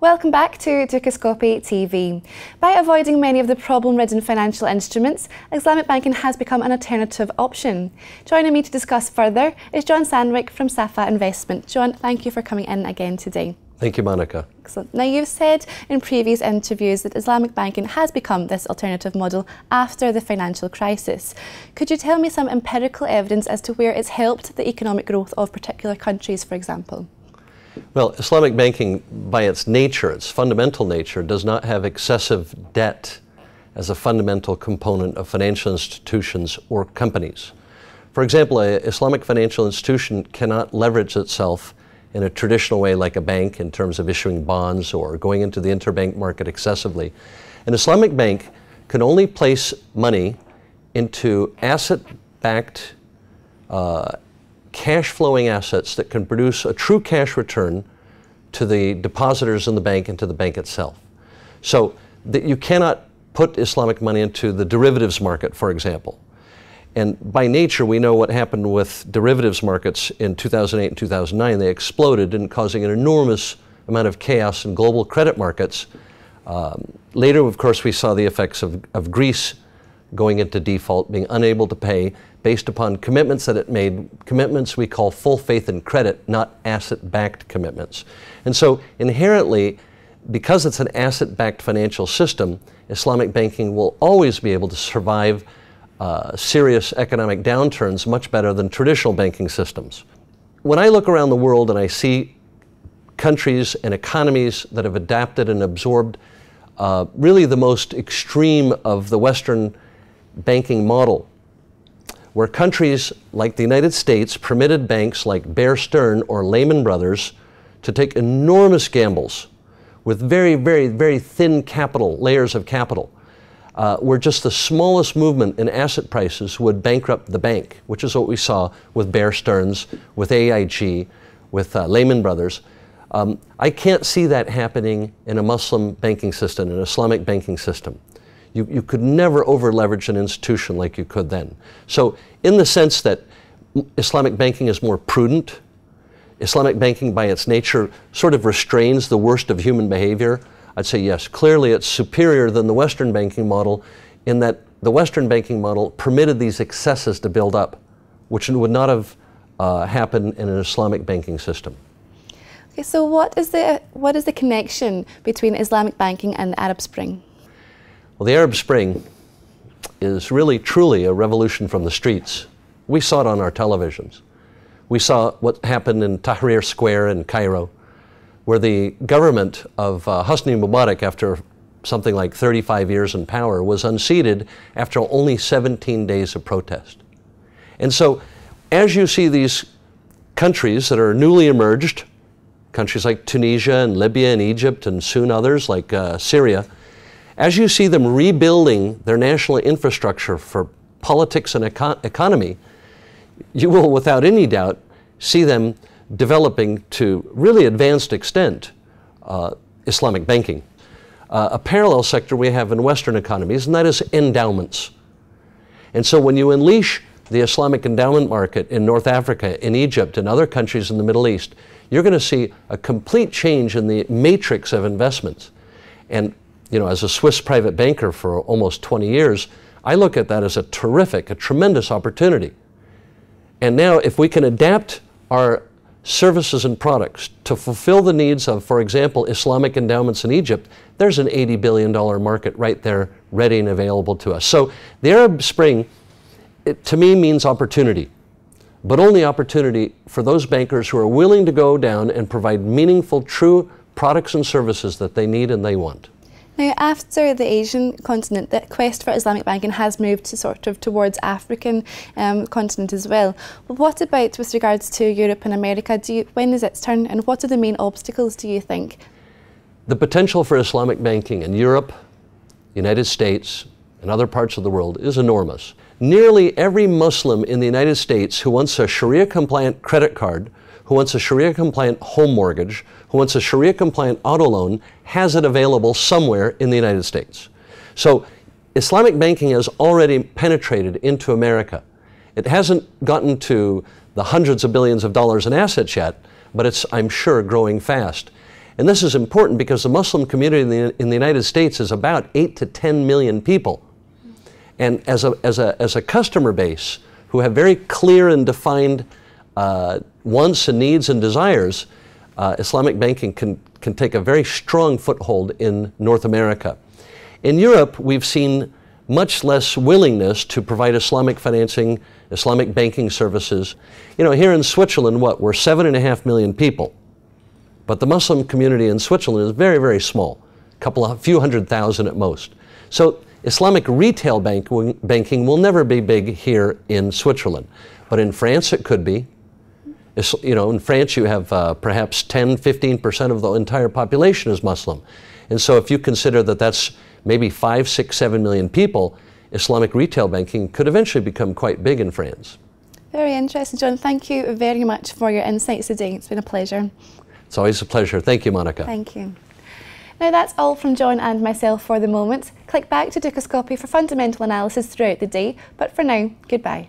Welcome back to Dukoskopi TV. By avoiding many of the problem-ridden financial instruments, Islamic banking has become an alternative option. Joining me to discuss further is John Sandwick from Safa Investment. John, thank you for coming in again today. Thank you, Monica. Excellent. Now, you've said in previous interviews that Islamic banking has become this alternative model after the financial crisis. Could you tell me some empirical evidence as to where it's helped the economic growth of particular countries, for example? Well, Islamic banking, by its nature, its fundamental nature, does not have excessive debt as a fundamental component of financial institutions or companies. For example, an Islamic financial institution cannot leverage itself in a traditional way like a bank in terms of issuing bonds or going into the interbank market excessively. An Islamic bank can only place money into asset backed uh, cash flowing assets that can produce a true cash return to the depositors in the bank and to the bank itself. So that you cannot put Islamic money into the derivatives market, for example. And by nature, we know what happened with derivatives markets in 2008 and 2009. They exploded and causing an enormous amount of chaos in global credit markets. Um, later, of course, we saw the effects of, of Greece going into default, being unable to pay based upon commitments that it made, commitments we call full faith and credit, not asset backed commitments. And so inherently, because it's an asset backed financial system, Islamic banking will always be able to survive uh, serious economic downturns much better than traditional banking systems. When I look around the world and I see countries and economies that have adapted and absorbed uh, really the most extreme of the Western banking model, where countries like the United States permitted banks like Bear Stearns or Lehman Brothers to take enormous gambles with very, very, very thin capital, layers of capital, uh, where just the smallest movement in asset prices would bankrupt the bank, which is what we saw with Bear Stearns, with AIG, with uh, Lehman Brothers. Um, I can't see that happening in a Muslim banking system, an Islamic banking system. You, you could never over leverage an institution like you could then. So, in the sense that Islamic banking is more prudent, Islamic banking by its nature sort of restrains the worst of human behavior. I'd say yes. Clearly, it's superior than the Western banking model in that the Western banking model permitted these excesses to build up, which would not have uh, happened in an Islamic banking system. Okay, so what is the what is the connection between Islamic banking and the Arab Spring? Well, the Arab Spring is really truly a revolution from the streets. We saw it on our televisions. We saw what happened in Tahrir Square in Cairo, where the government of uh, Hosni Mubarak, after something like 35 years in power, was unseated after only 17 days of protest. And so, as you see these countries that are newly emerged, countries like Tunisia and Libya and Egypt and soon others like uh, Syria, as you see them rebuilding their national infrastructure for politics and econ economy, you will, without any doubt, see them developing to really advanced extent uh, Islamic banking. Uh, a parallel sector we have in Western economies, and that is endowments. And so when you unleash the Islamic endowment market in North Africa, in Egypt, and other countries in the Middle East, you're going to see a complete change in the matrix of investments. And you know, as a Swiss private banker for almost 20 years, I look at that as a terrific, a tremendous opportunity. And now, if we can adapt our services and products to fulfill the needs of, for example, Islamic endowments in Egypt, there's an $80 billion market right there, ready and available to us. So the Arab Spring, it, to me, means opportunity, but only opportunity for those bankers who are willing to go down and provide meaningful, true products and services that they need and they want. Now, after the Asian continent, the quest for Islamic banking has moved to sort of towards African um, continent as well. But what about with regards to Europe and America? Do you, when is its turn, and what are the main obstacles? Do you think? The potential for Islamic banking in Europe, United States, and other parts of the world is enormous. Nearly every Muslim in the United States who wants a Sharia compliant credit card who wants a Sharia compliant home mortgage, who wants a Sharia compliant auto loan, has it available somewhere in the United States. So Islamic banking has already penetrated into America. It hasn't gotten to the hundreds of billions of dollars in assets yet, but it's, I'm sure, growing fast. And this is important because the Muslim community in the, in the United States is about 8 to 10 million people. And as a, as, a, as a customer base who have very clear and defined uh, wants and needs and desires, uh, Islamic banking can, can take a very strong foothold in North America. In Europe, we've seen much less willingness to provide Islamic financing, Islamic banking services. You know, here in Switzerland, what, we're seven and a half million people. But the Muslim community in Switzerland is very, very small, a couple of few hundred thousand at most. So Islamic retail bank, banking will never be big here in Switzerland. But in France, it could be you know, in France you have uh, perhaps 10, 15% of the entire population is Muslim. And so if you consider that that's maybe five, six, seven million people, Islamic retail banking could eventually become quite big in France. Very interesting, John. Thank you very much for your insights today. It's been a pleasure. It's always a pleasure. Thank you, Monica. Thank you. Now that's all from John and myself for the moment. Click back to Dicoscopy for fundamental analysis throughout the day, but for now, goodbye.